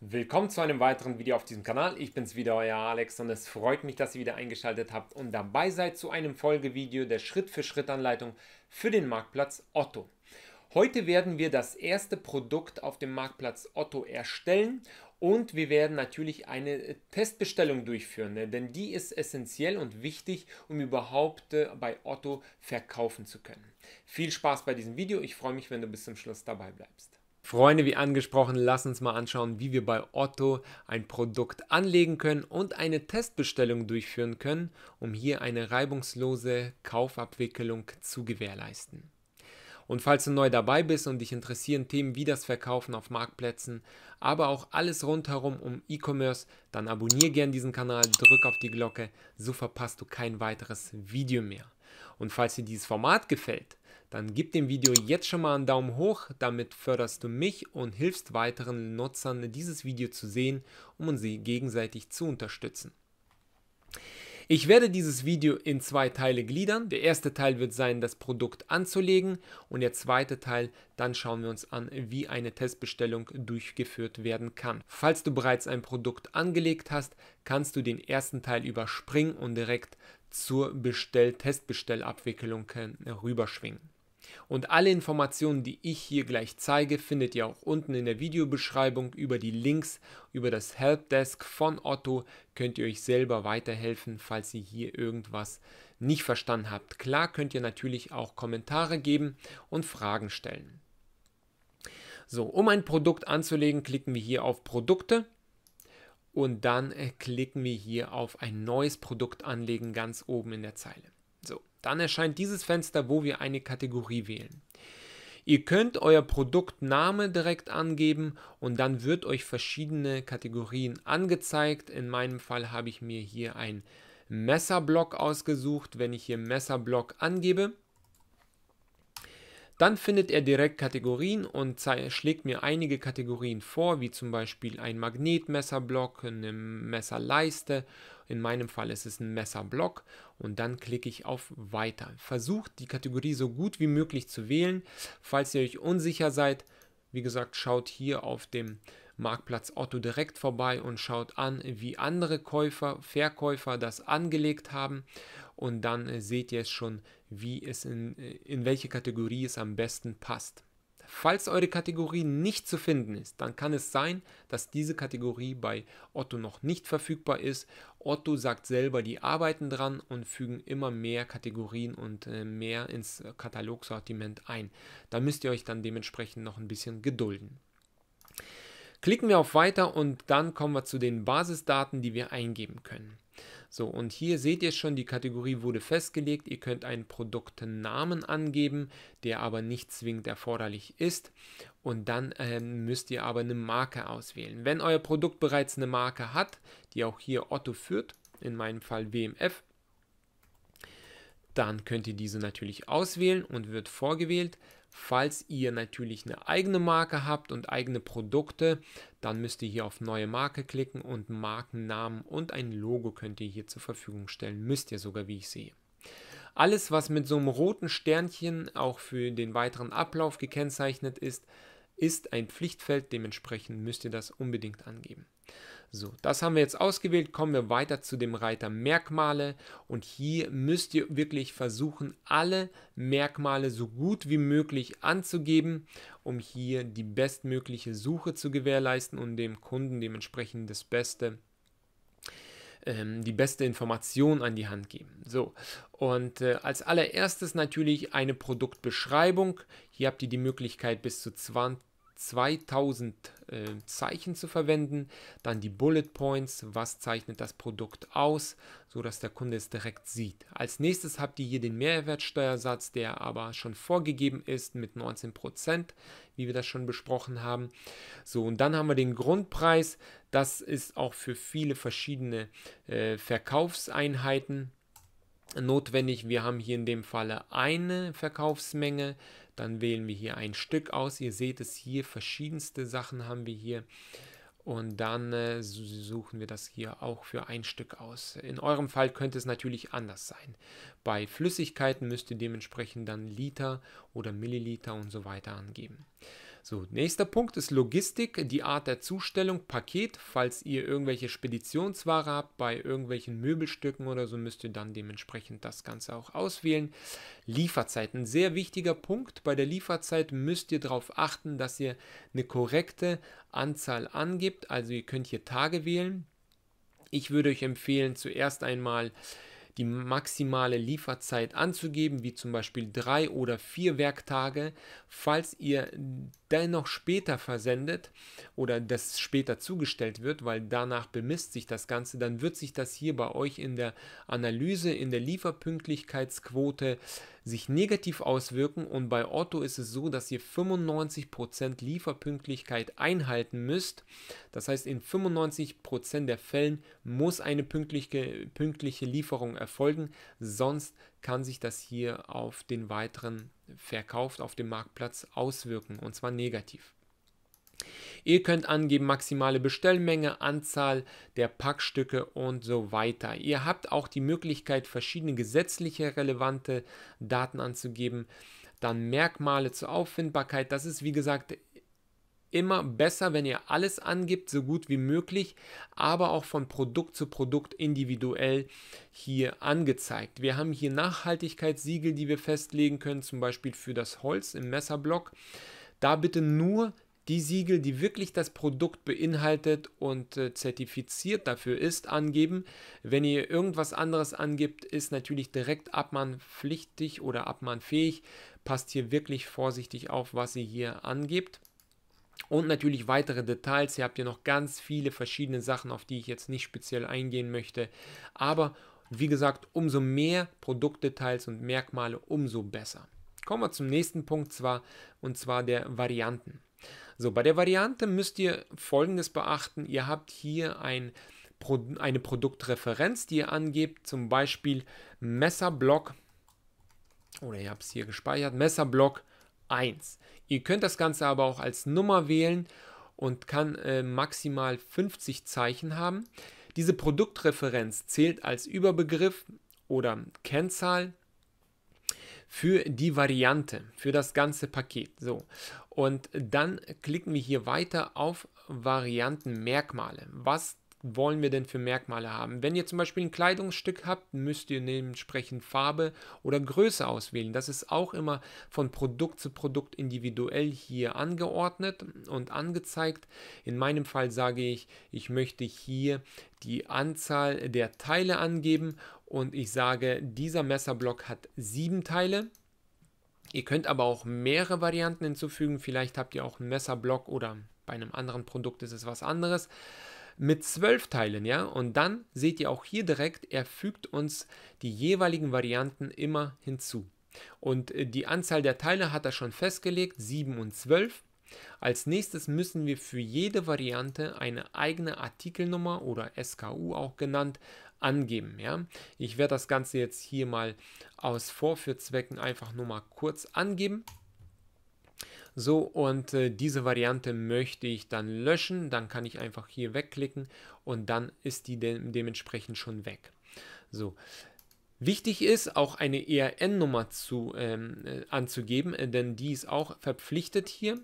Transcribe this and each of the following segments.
Willkommen zu einem weiteren Video auf diesem Kanal. Ich bin's wieder, euer Alex und es freut mich, dass ihr wieder eingeschaltet habt und dabei seid zu einem Folgevideo der Schritt-für-Schritt-Anleitung für den Marktplatz Otto. Heute werden wir das erste Produkt auf dem Marktplatz Otto erstellen und wir werden natürlich eine äh, Testbestellung durchführen, ne? denn die ist essentiell und wichtig, um überhaupt äh, bei Otto verkaufen zu können. Viel Spaß bei diesem Video, ich freue mich, wenn du bis zum Schluss dabei bleibst. Freunde, wie angesprochen, lass uns mal anschauen, wie wir bei Otto ein Produkt anlegen können und eine Testbestellung durchführen können, um hier eine reibungslose Kaufabwicklung zu gewährleisten. Und falls du neu dabei bist und dich interessieren Themen wie das Verkaufen auf Marktplätzen, aber auch alles rundherum um E-Commerce, dann abonniere gern diesen Kanal, drück auf die Glocke, so verpasst du kein weiteres Video mehr. Und falls dir dieses Format gefällt, dann gib dem Video jetzt schon mal einen Daumen hoch, damit förderst du mich und hilfst weiteren Nutzern, dieses Video zu sehen, um uns gegenseitig zu unterstützen. Ich werde dieses Video in zwei Teile gliedern. Der erste Teil wird sein, das Produkt anzulegen und der zweite Teil, dann schauen wir uns an, wie eine Testbestellung durchgeführt werden kann. Falls du bereits ein Produkt angelegt hast, kannst du den ersten Teil überspringen und direkt zur Bestell-Testbestellabwicklung äh, rüberschwingen. Und alle Informationen, die ich hier gleich zeige, findet ihr auch unten in der Videobeschreibung über die Links, über das Helpdesk von Otto könnt ihr euch selber weiterhelfen, falls ihr hier irgendwas nicht verstanden habt. Klar könnt ihr natürlich auch Kommentare geben und Fragen stellen. So, um ein Produkt anzulegen, klicken wir hier auf Produkte und dann äh, klicken wir hier auf ein neues Produkt anlegen ganz oben in der Zeile. So, dann erscheint dieses Fenster, wo wir eine Kategorie wählen. Ihr könnt euer Produktname direkt angeben und dann wird euch verschiedene Kategorien angezeigt. In meinem Fall habe ich mir hier ein Messerblock ausgesucht. Wenn ich hier Messerblock angebe, dann findet er direkt Kategorien und schlägt mir einige Kategorien vor, wie zum Beispiel ein Magnetmesserblock, eine Messerleiste. In meinem Fall ist es ein Messerblock und dann klicke ich auf Weiter. Versucht die Kategorie so gut wie möglich zu wählen. Falls ihr euch unsicher seid, wie gesagt, schaut hier auf dem Marktplatz Otto direkt vorbei und schaut an, wie andere Käufer, Verkäufer das angelegt haben. Und dann äh, seht ihr es schon wie es in, in welche Kategorie es am besten passt. Falls eure Kategorie nicht zu finden ist, dann kann es sein, dass diese Kategorie bei Otto noch nicht verfügbar ist. Otto sagt selber, die arbeiten dran und fügen immer mehr Kategorien und äh, mehr ins Katalogsortiment ein. Da müsst ihr euch dann dementsprechend noch ein bisschen gedulden. Klicken wir auf Weiter und dann kommen wir zu den Basisdaten, die wir eingeben können. So, und hier seht ihr schon, die Kategorie wurde festgelegt. Ihr könnt einen Produktnamen angeben, der aber nicht zwingend erforderlich ist. Und dann ähm, müsst ihr aber eine Marke auswählen. Wenn euer Produkt bereits eine Marke hat, die auch hier Otto führt, in meinem Fall WMF, dann könnt ihr diese natürlich auswählen und wird vorgewählt. Falls ihr natürlich eine eigene Marke habt und eigene Produkte, dann müsst ihr hier auf neue Marke klicken und Markennamen und ein Logo könnt ihr hier zur Verfügung stellen. Müsst ihr sogar, wie ich sehe. Alles, was mit so einem roten Sternchen auch für den weiteren Ablauf gekennzeichnet ist, ist ein Pflichtfeld, dementsprechend müsst ihr das unbedingt angeben. So, das haben wir jetzt ausgewählt. Kommen wir weiter zu dem Reiter Merkmale. Und hier müsst ihr wirklich versuchen, alle Merkmale so gut wie möglich anzugeben, um hier die bestmögliche Suche zu gewährleisten und dem Kunden dementsprechend das Beste ähm, die beste Information an die Hand geben. So, und äh, als allererstes natürlich eine Produktbeschreibung. Hier habt ihr die Möglichkeit, bis zu 20, 2000 äh, Zeichen zu verwenden, dann die Bullet Points, was zeichnet das Produkt aus, so dass der Kunde es direkt sieht. Als nächstes habt ihr hier den Mehrwertsteuersatz, der aber schon vorgegeben ist mit 19 Prozent, wie wir das schon besprochen haben. So und dann haben wir den Grundpreis, das ist auch für viele verschiedene äh, Verkaufseinheiten notwendig. Wir haben hier in dem Falle eine Verkaufsmenge. Dann wählen wir hier ein Stück aus. Ihr seht es hier, verschiedenste Sachen haben wir hier. Und dann äh, suchen wir das hier auch für ein Stück aus. In eurem Fall könnte es natürlich anders sein. Bei Flüssigkeiten müsst ihr dementsprechend dann Liter oder Milliliter und so weiter angeben. So, nächster Punkt ist Logistik, die Art der Zustellung, Paket. Falls ihr irgendwelche Speditionsware habt, bei irgendwelchen Möbelstücken oder so, müsst ihr dann dementsprechend das Ganze auch auswählen. Lieferzeit, ein sehr wichtiger Punkt. Bei der Lieferzeit müsst ihr darauf achten, dass ihr eine korrekte Anzahl angibt. Also ihr könnt hier Tage wählen. Ich würde euch empfehlen, zuerst einmal die maximale Lieferzeit anzugeben, wie zum Beispiel drei oder vier Werktage. Falls ihr dennoch später versendet oder das später zugestellt wird, weil danach bemisst sich das Ganze, dann wird sich das hier bei euch in der Analyse, in der Lieferpünktlichkeitsquote sich negativ auswirken und bei Otto ist es so, dass ihr 95% Lieferpünktlichkeit einhalten müsst. Das heißt, in 95% der Fällen muss eine pünktliche, pünktliche Lieferung erfolgen, sonst kann sich das hier auf den weiteren verkauft auf dem Marktplatz auswirken, und zwar negativ. Ihr könnt angeben maximale Bestellmenge, Anzahl der Packstücke und so weiter. Ihr habt auch die Möglichkeit, verschiedene gesetzliche relevante Daten anzugeben. Dann Merkmale zur Auffindbarkeit. Das ist wie gesagt immer besser, wenn ihr alles angibt, so gut wie möglich, aber auch von Produkt zu Produkt individuell hier angezeigt. Wir haben hier Nachhaltigkeitssiegel, die wir festlegen können, zum Beispiel für das Holz im Messerblock. Da bitte nur die Siegel, die wirklich das Produkt beinhaltet und äh, zertifiziert dafür ist, angeben. Wenn ihr irgendwas anderes angibt, ist natürlich direkt abmahnpflichtig oder abmahnfähig. Passt hier wirklich vorsichtig auf, was ihr hier angebt und natürlich weitere Details. Hier habt ihr noch ganz viele verschiedene Sachen, auf die ich jetzt nicht speziell eingehen möchte. Aber wie gesagt, umso mehr Produktdetails und Merkmale, umso besser. Kommen wir zum nächsten Punkt zwar, und zwar der Varianten. So, bei der Variante müsst ihr Folgendes beachten. Ihr habt hier ein, eine Produktreferenz, die ihr angebt, zum Beispiel Messerblock, oder ihr habt es hier gespeichert, Messerblock 1. Ihr könnt das Ganze aber auch als Nummer wählen und kann äh, maximal 50 Zeichen haben. Diese Produktreferenz zählt als Überbegriff oder Kennzahl für die Variante, für das ganze Paket. So, und dann klicken wir hier weiter auf Variantenmerkmale. Was wollen wir denn für Merkmale haben? Wenn ihr zum Beispiel ein Kleidungsstück habt, müsst ihr dementsprechend Farbe oder Größe auswählen. Das ist auch immer von Produkt zu Produkt individuell hier angeordnet und angezeigt. In meinem Fall sage ich, ich möchte hier die Anzahl der Teile angeben und ich sage, dieser Messerblock hat sieben Teile. Ihr könnt aber auch mehrere Varianten hinzufügen. Vielleicht habt ihr auch einen Messerblock oder bei einem anderen Produkt ist es was anderes mit zwölf Teilen, ja. Und dann seht ihr auch hier direkt, er fügt uns die jeweiligen Varianten immer hinzu. Und äh, die Anzahl der Teile hat er schon festgelegt, 7 und 12. Als nächstes müssen wir für jede Variante eine eigene Artikelnummer oder SKU auch genannt angeben. Ja? Ich werde das Ganze jetzt hier mal aus Vorführzwecken einfach nur mal kurz angeben. So, und äh, diese Variante möchte ich dann löschen. Dann kann ich einfach hier wegklicken und dann ist die de dementsprechend schon weg. So. Wichtig ist auch eine ERN-Nummer ähm, äh, anzugeben, äh, denn die ist auch verpflichtet hier.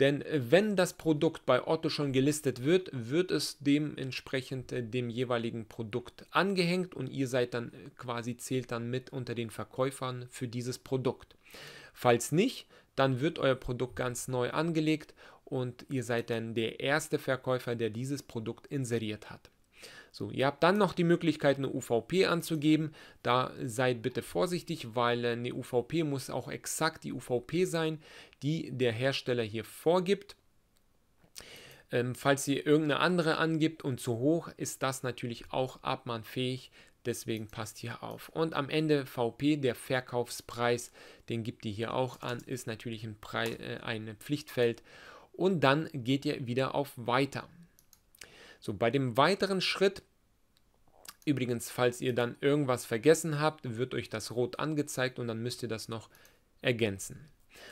Denn äh, wenn das Produkt bei Otto schon gelistet wird, wird es dementsprechend dem jeweiligen Produkt angehängt und ihr seid dann quasi zählt dann mit unter den Verkäufern für dieses Produkt. Falls nicht, dann wird euer Produkt ganz neu angelegt und ihr seid dann der erste Verkäufer, der dieses Produkt inseriert hat. So, ihr habt dann noch die Möglichkeit, eine UVP anzugeben. Da seid bitte vorsichtig, weil eine UVP muss auch exakt die UVP sein, die der Hersteller hier vorgibt. Ähm, falls ihr irgendeine andere angibt und zu hoch, ist das natürlich auch abmahnfähig. Deswegen passt hier auf. Und am Ende VP, der Verkaufspreis, den gibt ihr hier auch an, ist natürlich ein, Pre äh, ein Pflichtfeld. Und dann geht ihr wieder auf Weiter. So, bei dem weiteren Schritt Übrigens, falls ihr dann irgendwas vergessen habt, wird euch das rot angezeigt und dann müsst ihr das noch ergänzen.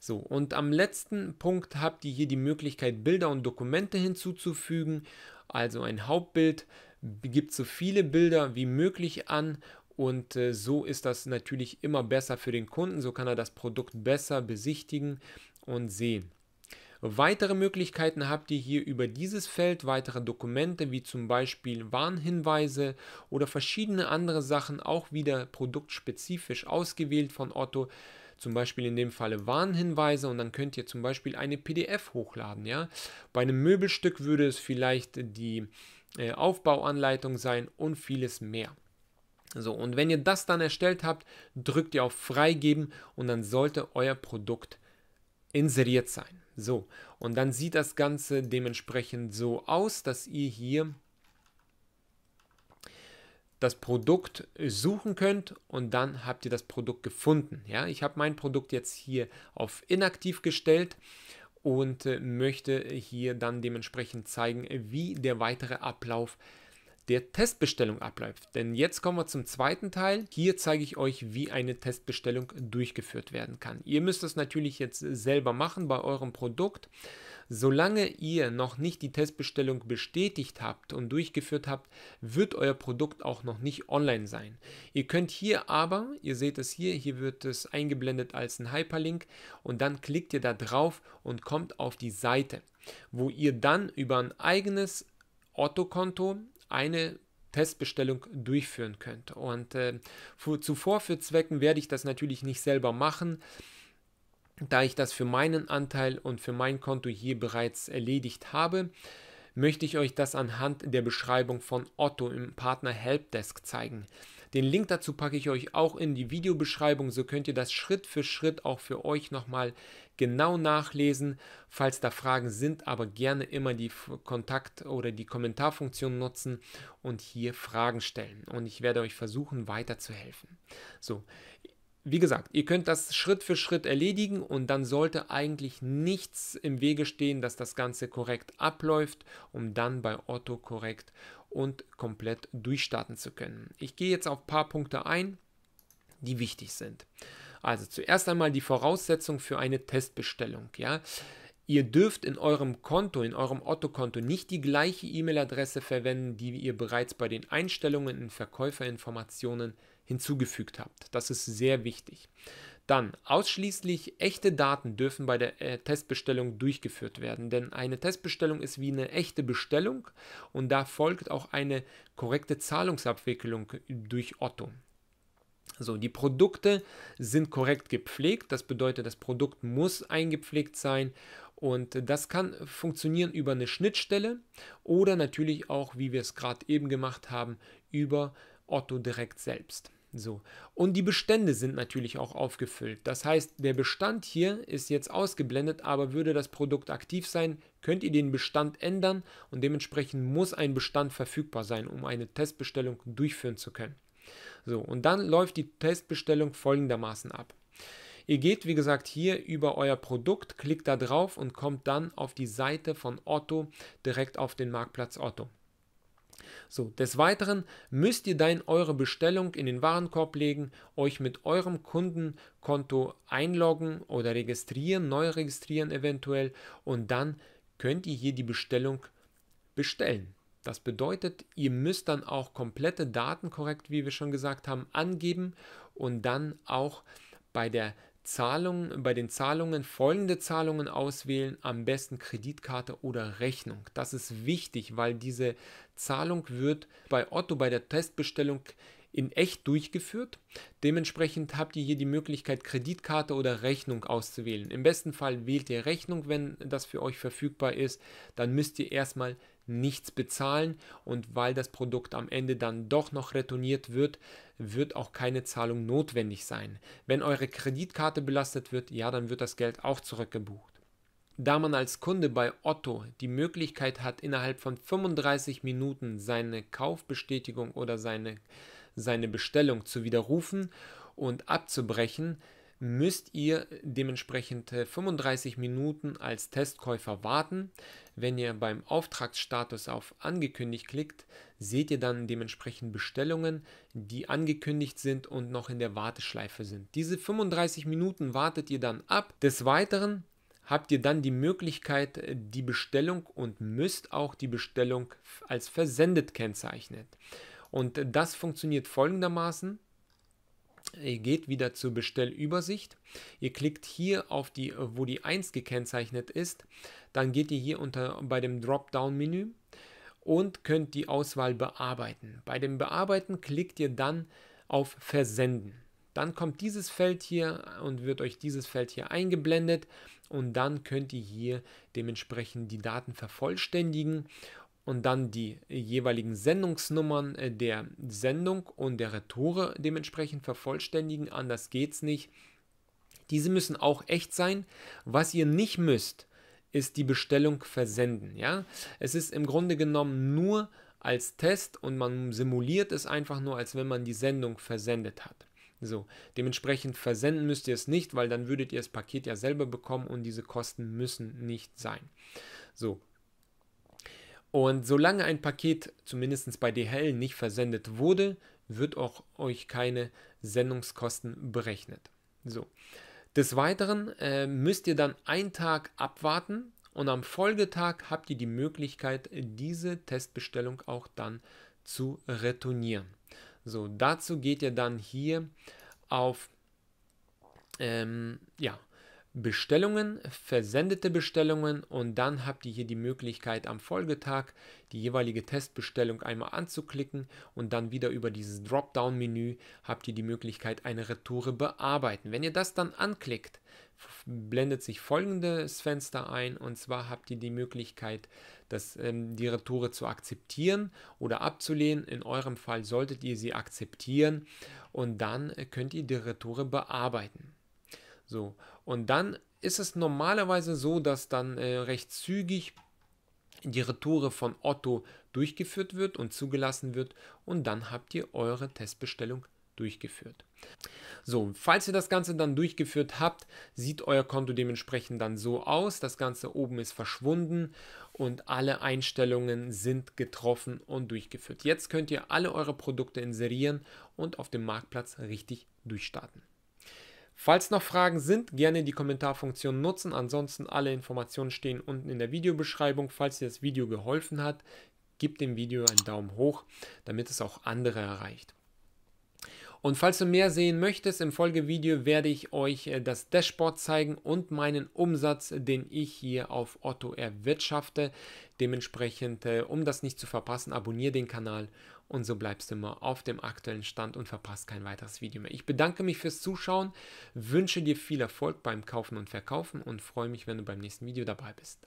So, und am letzten Punkt habt ihr hier die Möglichkeit, Bilder und Dokumente hinzuzufügen, also ein Hauptbild, gibt so viele Bilder wie möglich an und äh, so ist das natürlich immer besser für den Kunden, so kann er das Produkt besser besichtigen und sehen. Weitere Möglichkeiten habt ihr hier über dieses Feld, weitere Dokumente wie zum Beispiel Warnhinweise oder verschiedene andere Sachen, auch wieder produktspezifisch ausgewählt von Otto zum Beispiel in dem Falle Warnhinweise und dann könnt ihr zum Beispiel eine PDF hochladen. Ja? Bei einem Möbelstück würde es vielleicht die äh, Aufbauanleitung sein und vieles mehr. So, und wenn ihr das dann erstellt habt, drückt ihr auf Freigeben und dann sollte euer Produkt inseriert sein. So, und dann sieht das Ganze dementsprechend so aus, dass ihr hier das Produkt suchen könnt und dann habt ihr das Produkt gefunden. Ja, ich habe mein Produkt jetzt hier auf inaktiv gestellt und äh, möchte hier dann dementsprechend zeigen, wie der weitere Ablauf der Testbestellung abläuft. Denn jetzt kommen wir zum zweiten Teil. Hier zeige ich euch, wie eine Testbestellung durchgeführt werden kann. Ihr müsst das natürlich jetzt selber machen bei eurem Produkt. Solange ihr noch nicht die Testbestellung bestätigt habt und durchgeführt habt, wird euer Produkt auch noch nicht online sein. Ihr könnt hier aber, ihr seht es hier, hier wird es eingeblendet als ein Hyperlink und dann klickt ihr da drauf und kommt auf die Seite, wo ihr dann über ein eigenes Otto-Konto eine Testbestellung durchführen könnt. Und äh, zuvor für Zwecken werde ich das natürlich nicht selber machen. Da ich das für meinen Anteil und für mein Konto hier bereits erledigt habe, möchte ich euch das anhand der Beschreibung von Otto im Partner Helpdesk zeigen. Den Link dazu packe ich euch auch in die Videobeschreibung, so könnt ihr das Schritt für Schritt auch für euch nochmal genau nachlesen. Falls da Fragen sind, aber gerne immer die Kontakt- oder die Kommentarfunktion nutzen und hier Fragen stellen. Und ich werde euch versuchen, weiterzuhelfen. So, wie gesagt, ihr könnt das Schritt für Schritt erledigen und dann sollte eigentlich nichts im Wege stehen, dass das Ganze korrekt abläuft, um dann bei Otto korrekt und komplett durchstarten zu können. Ich gehe jetzt auf ein paar Punkte ein, die wichtig sind. Also zuerst einmal die Voraussetzung für eine Testbestellung. Ja? Ihr dürft in eurem Konto, in eurem Otto-Konto nicht die gleiche E-Mail-Adresse verwenden, die ihr bereits bei den Einstellungen in Verkäuferinformationen verwendet hinzugefügt habt. Das ist sehr wichtig. Dann, ausschließlich echte Daten dürfen bei der äh, Testbestellung durchgeführt werden, denn eine Testbestellung ist wie eine echte Bestellung und da folgt auch eine korrekte Zahlungsabwicklung durch Otto. So, die Produkte sind korrekt gepflegt, das bedeutet, das Produkt muss eingepflegt sein und das kann funktionieren über eine Schnittstelle oder natürlich auch, wie wir es gerade eben gemacht haben, über Otto direkt selbst. So. Und die Bestände sind natürlich auch aufgefüllt. Das heißt, der Bestand hier ist jetzt ausgeblendet, aber würde das Produkt aktiv sein, könnt ihr den Bestand ändern und dementsprechend muss ein Bestand verfügbar sein, um eine Testbestellung durchführen zu können. So, und dann läuft die Testbestellung folgendermaßen ab. Ihr geht, wie gesagt, hier über euer Produkt, klickt da drauf und kommt dann auf die Seite von Otto direkt auf den Marktplatz Otto. So, des Weiteren müsst ihr dann eure Bestellung in den Warenkorb legen, euch mit eurem Kundenkonto einloggen oder registrieren, neu registrieren eventuell und dann könnt ihr hier die Bestellung bestellen. Das bedeutet, ihr müsst dann auch komplette Daten korrekt, wie wir schon gesagt haben, angeben und dann auch bei der Zahlungen, bei den Zahlungen folgende Zahlungen auswählen, am besten Kreditkarte oder Rechnung. Das ist wichtig, weil diese Zahlung wird bei Otto bei der Testbestellung in echt durchgeführt. Dementsprechend habt ihr hier die Möglichkeit, Kreditkarte oder Rechnung auszuwählen. Im besten Fall wählt ihr Rechnung, wenn das für euch verfügbar ist. Dann müsst ihr erstmal nichts bezahlen und weil das Produkt am Ende dann doch noch retourniert wird, wird auch keine Zahlung notwendig sein. Wenn eure Kreditkarte belastet wird, ja, dann wird das Geld auch zurückgebucht. Da man als Kunde bei Otto die Möglichkeit hat, innerhalb von 35 Minuten seine Kaufbestätigung oder seine, seine Bestellung zu widerrufen und abzubrechen, müsst ihr dementsprechend 35 Minuten als Testkäufer warten. Wenn ihr beim Auftragsstatus auf angekündigt klickt, seht ihr dann dementsprechend Bestellungen, die angekündigt sind und noch in der Warteschleife sind. Diese 35 Minuten wartet ihr dann ab. Des Weiteren habt ihr dann die Möglichkeit, die Bestellung und müsst auch die Bestellung als versendet kennzeichnen. Und das funktioniert folgendermaßen. Ihr geht wieder zur Bestellübersicht. Ihr klickt hier auf die, wo die 1 gekennzeichnet ist. Dann geht ihr hier unter bei dem Dropdown-Menü und könnt die Auswahl bearbeiten. Bei dem Bearbeiten klickt ihr dann auf Versenden. Dann kommt dieses Feld hier und wird euch dieses Feld hier eingeblendet und dann könnt ihr hier dementsprechend die Daten vervollständigen und dann die jeweiligen Sendungsnummern äh, der Sendung und der Retoure dementsprechend vervollständigen. Anders geht's nicht. Diese müssen auch echt sein. Was ihr nicht müsst, ist die Bestellung versenden. Ja? Es ist im Grunde genommen nur als Test und man simuliert es einfach nur, als wenn man die Sendung versendet hat. So, dementsprechend versenden müsst ihr es nicht, weil dann würdet ihr das Paket ja selber bekommen und diese Kosten müssen nicht sein. So, und solange ein Paket zumindest bei DHL nicht versendet wurde, wird auch euch keine Sendungskosten berechnet. So. Des Weiteren äh, müsst ihr dann einen Tag abwarten und am Folgetag habt ihr die Möglichkeit, diese Testbestellung auch dann zu retournieren. So, dazu geht ihr dann hier auf ähm, ja, Bestellungen, versendete Bestellungen und dann habt ihr hier die Möglichkeit am Folgetag die jeweilige Testbestellung einmal anzuklicken und dann wieder über dieses Dropdown-Menü habt ihr die Möglichkeit eine Retoure bearbeiten. Wenn ihr das dann anklickt, blendet sich folgendes Fenster ein und zwar habt ihr die Möglichkeit, das, ähm, die Retoure zu akzeptieren oder abzulehnen. In eurem Fall solltet ihr sie akzeptieren und dann äh, könnt ihr die Retoure bearbeiten. So. Und dann ist es normalerweise so, dass dann äh, recht zügig die Retoure von Otto durchgeführt wird und zugelassen wird und dann habt ihr eure Testbestellung durchgeführt. So, falls ihr das Ganze dann durchgeführt habt, sieht euer Konto dementsprechend dann so aus. Das Ganze oben ist verschwunden und alle Einstellungen sind getroffen und durchgeführt. Jetzt könnt ihr alle eure Produkte inserieren und auf dem Marktplatz richtig durchstarten. Falls noch Fragen sind, gerne die Kommentarfunktion nutzen. Ansonsten alle Informationen stehen unten in der Videobeschreibung. Falls dir das Video geholfen hat, gib dem Video einen Daumen hoch, damit es auch andere erreicht. Und falls du mehr sehen möchtest, im Folgevideo werde ich euch äh, das Dashboard zeigen und meinen Umsatz, den ich hier auf Otto erwirtschafte. Dementsprechend, äh, um das nicht zu verpassen, abonniere den Kanal und so bleibst du immer auf dem aktuellen Stand und verpasst kein weiteres Video mehr. Ich bedanke mich fürs Zuschauen, wünsche dir viel Erfolg beim Kaufen und Verkaufen und freue mich, wenn du beim nächsten Video dabei bist.